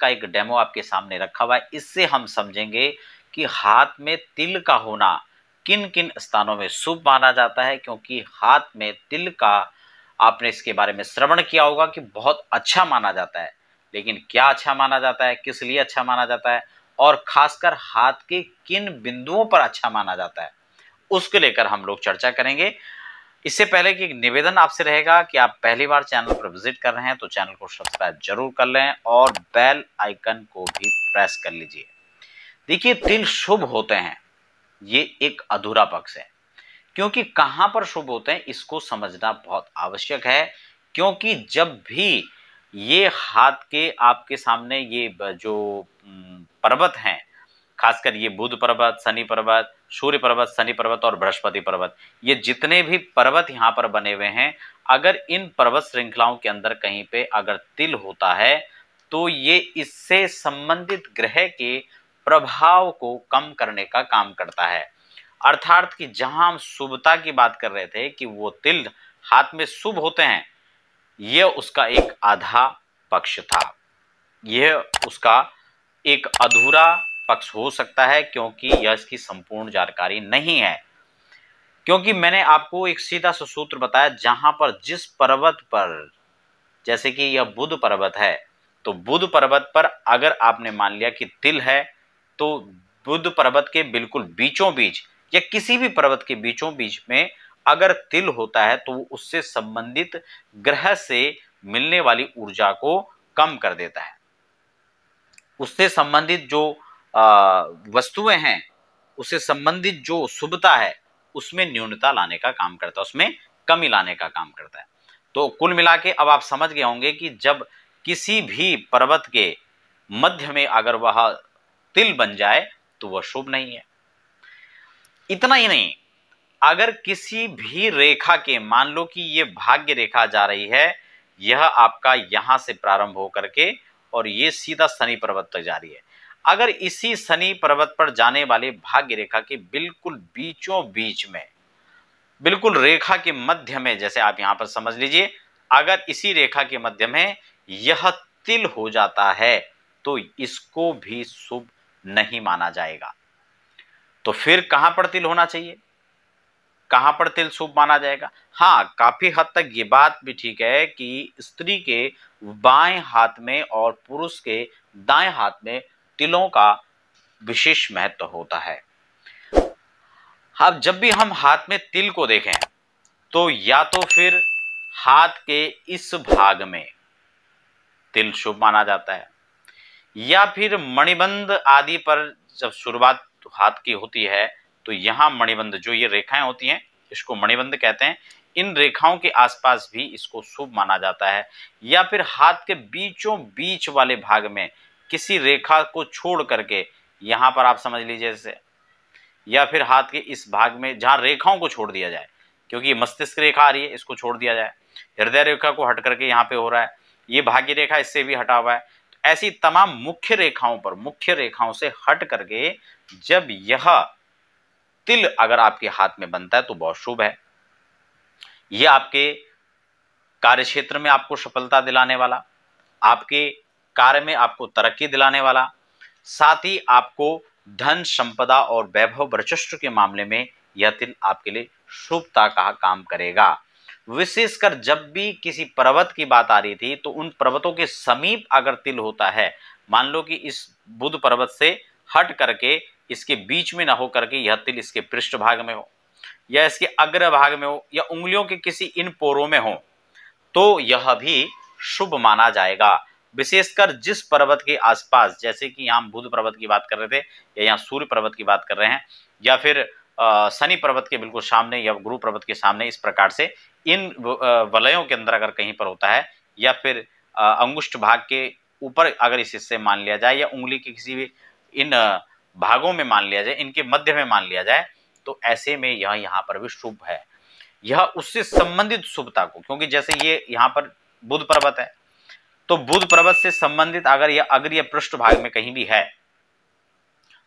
का एक डेमो आपके सामने रखा हुआ है इससे हम समझेंगे कि हाथ में तिल का होना किन किन स्थानों में शुभ माना जाता है क्योंकि हाथ में तिल का आपने इसके बारे में श्रवण किया होगा कि बहुत अच्छा माना जाता है लेकिन क्या अच्छा माना जाता है किस लिए अच्छा माना जाता है और खासकर हाथ के किन बिंदुओं पर अच्छा माना जाता है उसको लेकर हम लोग चर्चा करेंगे इससे पहले कि निवेदन आपसे रहेगा कि आप पहली बार चैनल पर विजिट कर रहे हैं तो चैनल को सब्सक्राइब जरूर कर लें और बेल आइकन को भी प्रेस कर लीजिए देखिए तिल शुभ होते हैं ये एक अधूरा पक्ष है क्योंकि कहां पर शुभ होते हैं इसको समझना बहुत आवश्यक है क्योंकि जब भी ये हाथ के आपके सामने ये जो पर्वत हैं खासकर ये बुध पर्वत शनि पर्वत सूर्य पर्वत शनि पर्वत और बृहस्पति पर्वत ये जितने भी पर्वत यहाँ पर बने हुए हैं अगर इन पर्वत श्रृंखलाओं के अंदर कहीं पे अगर तिल होता है तो ये इससे संबंधित ग्रह के प्रभाव को कम करने का काम करता है अर्थात कि जहां हम शुभता की बात कर रहे थे कि वो तिल हाथ में शुभ होते हैं यह उसका एक आधा पक्ष था यह उसका एक अधूरा पक्ष हो सकता है क्योंकि यह इसकी संपूर्ण जानकारी नहीं है क्योंकि मैंने आपको एक सीधा सा सूत्र बताया जहां पर जिस पर्वत पर जैसे कि यह बुद्ध पर्वत है तो बुद्ध पर्वत पर अगर आपने मान लिया कि तिल है तो बुद्ध पर्वत के बिल्कुल बीचों बीच या किसी भी पर्वत के बीचों बीच में अगर तिल होता है तो उससे संबंधित ग्रह से मिलने वाली ऊर्जा को कम कर देता है उससे संबंधित जो वस्तुएं हैं उससे संबंधित जो शुभता है उसमें न्यूनता लाने का काम करता है उसमें कमी लाने का काम करता है तो कुल मिला के अब आप समझ गए होंगे कि जब किसी भी पर्वत के मध्य में अगर वह तिल बन जाए तो वह शुभ नहीं है इतना ही नहीं अगर किसी भी रेखा के मान लो कि ये भाग्य रेखा जा रही है यह आपका यहां से प्रारंभ होकर के और ये सीधा शनि पर्वत तक जा रही है अगर इसी शनि पर्वत पर जाने वाले भाग्य रेखा के बिल्कुल बीचों बीच में बिल्कुल रेखा के मध्य में जैसे आप यहां पर समझ लीजिए अगर इसी रेखा के मध्य में यह तिल हो जाता है तो इसको भी शुभ नहीं माना जाएगा तो फिर कहां पर तिल होना चाहिए कहां पर तिल शुभ माना जाएगा हाँ काफी हद तक ये बात भी ठीक है कि स्त्री के बाएं हाथ में और पुरुष के दाएं हाथ में तिलों का विशेष महत्व होता है अब जब भी हम हाथ में तिल को देखें तो या तो फिर हाथ के इस भाग में तिल शुभ माना जाता है या फिर मणिबंध आदि पर जब शुरुआत हाथ की होती है तो यहां मणिबंध जो ये रेखाएं होती हैं इसको मणिबंध कहते हैं इन रेखाओं के आसपास भी इसको शुभ माना जाता है या फिर हाथ के बीचों बीच वाले भाग में किसी रेखा को छोड़ करके यहाँ पर आप समझ लीजिए जैसे या फिर हाथ के इस भाग में जहाँ रेखाओं को छोड़ दिया जाए क्योंकि मस्तिष्क रेखा आ रही है इसको छोड़ दिया जाए हृदय रेखा को हट करके यहाँ पे हो रहा है ये भाग्य रेखा इससे भी हटा हुआ है ऐसी तमाम मुख्य रेखाओं पर मुख्य रेखाओं से हट करके जब यह तिल अगर आपके हाथ में बनता है तो बहुत शुभ है यह आपके कार्य क्षेत्र में आपको सफलता दिलाने वाला आपके कार्य में आपको तरक्की दिलाने वाला साथ ही आपको धन संपदा और वैभव वर्चस्व के मामले में यह दिन आपके लिए शुभता का काम करेगा विशेषकर जब भी किसी पर्वत की बात आ रही थी तो उन पर्वतों के समीप अगर तिल होता है मान लो कि इस बुध पर्वत से हट करके इसके बीच में ना हो करके यह तिल इसके पृष्ठ भाग में हो या इसके अग्र भाग में हो या उंगलियों के किसी इन पोरों में हो तो यह भी शुभ माना जाएगा विशेषकर जिस पर्वत के आसपास जैसे कि यहाँ बुध पर्वत की बात कर रहे थे या यहाँ सूर्य पर्वत की बात कर रहे हैं या फिर शनि पर्वत के बिल्कुल सामने या गुरु पर्वत के सामने इस प्रकार से इन वलयों के अंदर अगर कहीं पर होता है या फिर अंगुष्ठ भाग के ऊपर अगर इस हिस्से मान लिया जाए या उंगली के किसी भी इन भागों में मान लिया जाए इनके मध्य में मान लिया जाए तो ऐसे में यह यहाँ पर भी शुभ है यह उससे संबंधित शुभता को क्योंकि जैसे ये यहाँ पर बुध पर्वत है तो बुध पर्वत से संबंधित अगर यह अग्र या पृष्ठ भाग में कहीं भी है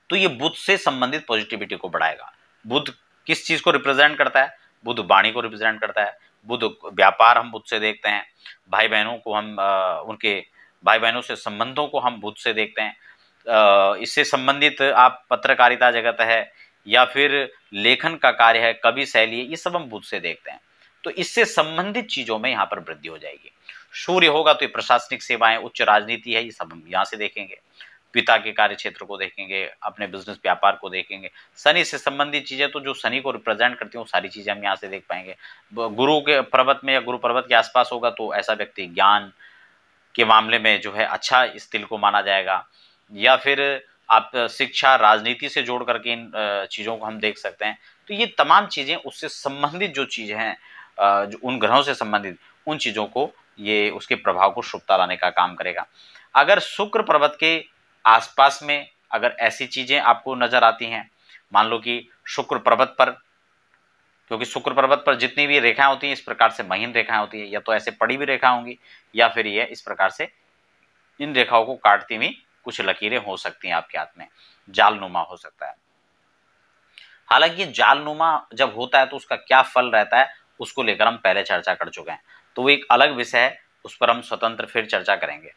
तो यह बुध से संबंधित पॉजिटिविटी को बढ़ाएगा बुध किस चीज को रिप्रेजेंट करता है बुध वाणी को रिप्रेजेंट करता है बुध व्यापार हम बुध से देखते हैं भाई बहनों को हम आ, उनके भाई बहनों से संबंधों को हम बुध से देखते हैं इससे संबंधित आप पत्रकारिता जगत है या फिर लेखन का कार्य है कवि शैली ये सब हम बुध से देखते हैं तो इससे संबंधित चीज़ों में यहाँ पर वृद्धि हो जाएगी सूर्य होगा तो ये प्रशासनिक सेवाएं उच्च राजनीति है ये सब हम यहाँ से देखेंगे पिता के कार्य क्षेत्र को देखेंगे अपने बिजनेस व्यापार को देखेंगे शनि से संबंधित चीजें तो जो शनि को रिप्रेजेंट करती हैं वो सारी चीजें हम यहाँ से देख पाएंगे गुरु के पर्वत में या गुरु पर्वत के आसपास होगा तो ऐसा व्यक्ति ज्ञान के मामले में जो है अच्छा इस तिल को माना जाएगा या फिर आप शिक्षा राजनीति से जोड़ करके इन चीज़ों को हम देख सकते हैं तो ये तमाम चीज़ें उससे संबंधित जो चीज़ें हैं जो उन ग्रहों से संबंधित उन चीज़ों को ये उसके प्रभाव को शुभता लाने का काम करेगा अगर शुक्र पर्वत के आसपास में अगर ऐसी चीज़ें आपको नज़र आती हैं मान लो कि शुक्र पर्वत पर क्योंकि शुक्र पर्वत पर जितनी भी रेखाएं होती हैं इस प्रकार से महीन रेखाएं होती हैं या तो ऐसे पड़ी हुई रेखा होंगी या फिर ये इस प्रकार से इन रेखाओं को काटती हुई कुछ लकीरें हो सकती हैं आपके हाथ में जालनुमा हो सकता है हालांकि जालनुमा जब होता है तो उसका क्या फल रहता है उसको लेकर हम पहले चर्चा कर चुके हैं तो वो एक अलग विषय है उस पर हम स्वतंत्र फिर चर्चा करेंगे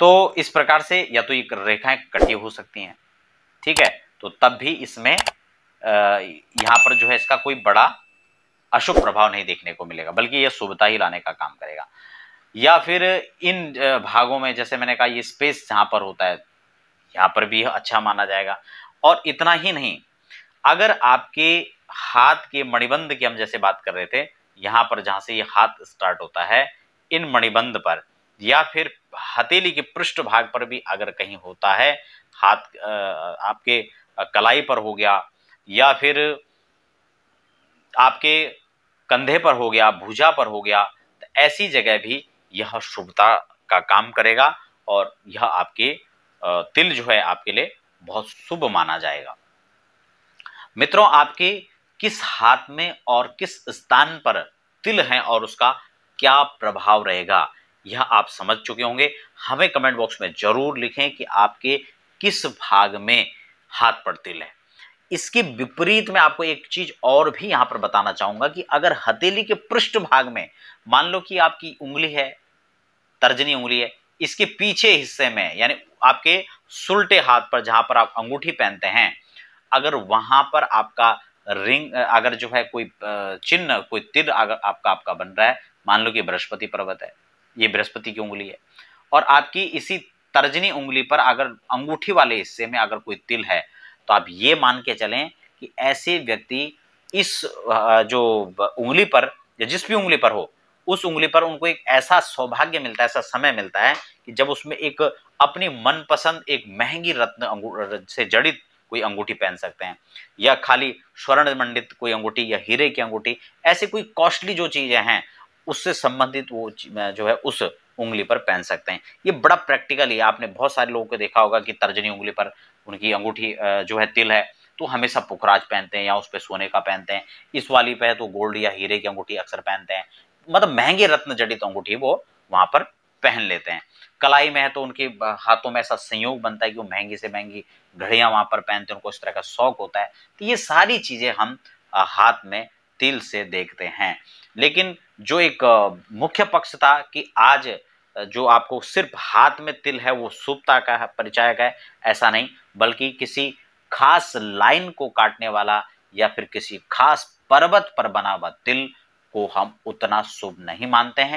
तो इस प्रकार से या तो ये रेखाएं कटी हो सकती हैं ठीक है तो तब भी इसमें यहाँ पर जो है इसका कोई बड़ा अशुभ प्रभाव नहीं देखने को मिलेगा बल्कि यह शुभता ही लाने का काम करेगा या फिर इन भागों में जैसे मैंने कहा ये स्पेस जहां पर होता है यहाँ पर भी अच्छा माना जाएगा और इतना ही नहीं अगर आपके हाथ के मणिबंध की हम जैसे बात कर रहे थे यहाँ पर जहाँ से ये हाथ स्टार्ट होता है इन मणिबंध पर या फिर हथेली के पृष्ठ भाग पर भी अगर कहीं होता है हाथ आपके कलाई पर हो गया या फिर आपके कंधे पर हो गया भुजा पर हो गया तो ऐसी जगह भी यह शुभता का काम करेगा और यह आपके तिल जो है आपके लिए बहुत शुभ माना जाएगा मित्रों आपकी किस हाथ में और किस स्थान पर तिल है और उसका क्या प्रभाव रहेगा यह आप समझ चुके होंगे हमें कमेंट बॉक्स में जरूर लिखें कि आपके किस भाग में हाथ पर तिल है इसके विपरीत में आपको एक चीज और भी यहां पर बताना चाहूंगा कि अगर हथेली के पृष्ठ भाग में मान लो कि आपकी उंगली है तर्जनी उंगली है इसके पीछे हिस्से में यानी आपके सुलटे हाथ पर जहां पर आप अंगूठी पहनते हैं अगर वहां पर आपका रिंग अगर जो है कोई चिन्ह कोई तिर अगर आपका आपका बन रहा है मान लो कि बृहस्पति पर्वत है ये बृहस्पति की उंगली है और आपकी इसी तर्जनी उंगली पर अगर अंगूठी वाले हिस्से में अगर कोई तिल है तो आप ये मान के चलें कि ऐसे व्यक्ति इस जो उंगली पर या जिस भी उंगली पर हो उस उंगली पर उनको एक ऐसा सौभाग्य मिलता है ऐसा समय मिलता है कि जब उसमें एक अपनी मनपसंद एक महंगी रत्न से जड़ित कोई अंगूठी पहन सकते हैं या खाली स्वर्ण मंडित कोई अंगूठी या हीरे की अंगूठी ऐसी कोई कॉस्टली जो चीज़ें हैं उससे संबंधित वो जो है उस उंगली पर पहन सकते हैं ये बड़ा प्रैक्टिकल है आपने बहुत सारे लोगों को देखा होगा कि तर्जनी उंगली पर उनकी अंगूठी जो है तिल है तो हमेशा पुखराज पहनते हैं या उस पर सोने का पहनते हैं इस वाली पे है तो गोल्ड या हीरे की अंगूठी अक्सर पहनते हैं मतलब महंगे रत्न जड़ित अंगूठी वो वहां पर पहन लेते हैं कलाई में है तो उनके हाथों में ऐसा संयोग बनता है कि वो महंगी से महंगी घड़ियां वहां पर पहनते हैं उनको इस तरह का शौक होता है तो ये सारी चीजें हम हाथ में तिल से देखते हैं लेकिन जो एक मुख्य पक्ष था कि आज जो आपको सिर्फ हाथ में तिल है वो शुभता का परिचय का है ऐसा नहीं बल्कि किसी खास लाइन को काटने वाला या फिर किसी खास पर्वत पर बना हुआ तिल को हम उतना शुभ नहीं मानते हैं